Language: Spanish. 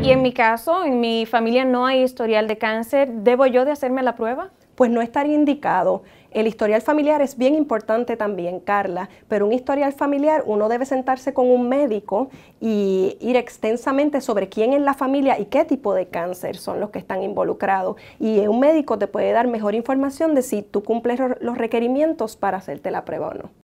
Y en mi caso, en mi familia no hay historial de cáncer, ¿debo yo de hacerme la prueba? Pues no estaría indicado. El historial familiar es bien importante también, Carla, pero un historial familiar uno debe sentarse con un médico y ir extensamente sobre quién en la familia y qué tipo de cáncer son los que están involucrados. Y un médico te puede dar mejor información de si tú cumples los requerimientos para hacerte la prueba o no.